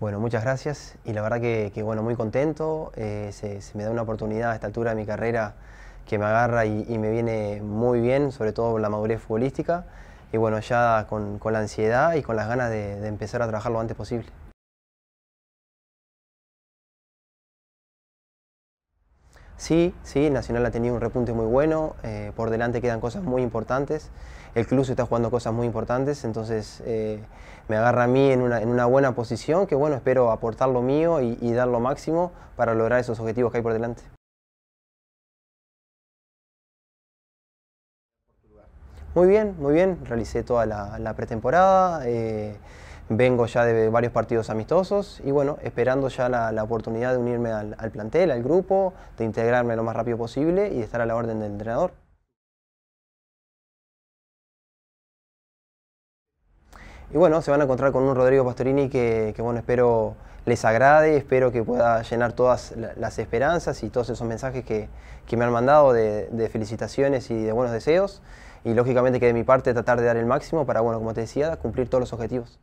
Bueno, muchas gracias y la verdad que, bueno, muy contento. Eh, se, me da una oportunidad a esta altura de mi carrera que me agarra y, me viene muy bien, sobre todo por la madurez futbolística y bueno, ya con, con, la ansiedad y con las ganas de empezar a trabajar lo antes posible. Sí, sí, Nacional ha tenido un repunte muy bueno, eh, por delante quedan cosas muy importantes, el club se está jugando cosas muy importantes, entonces eh, me agarra a mí en una, buena posición que bueno, espero aportar lo mío y, dar lo máximo para lograr esos objetivos que hay por delante. Muy bien, muy bien. Realicé toda la, pretemporada. Eh, vengo ya de varios partidos amistosos y bueno, esperando ya la, oportunidad de unirme al, plantel, al grupo, de integrarme lo más rápido posible y de estar a la orden del entrenador. Y bueno, se van a encontrar con un Rodrigo Pastorini que, bueno, espero les agrade, espero que pueda llenar todas las esperanzas y todos esos mensajes que, me han mandado de, de, felicitaciones y de buenos deseos. Y lógicamente que de mi parte tratar de dar el máximo para, bueno, como te decía, cumplir todos los objetivos.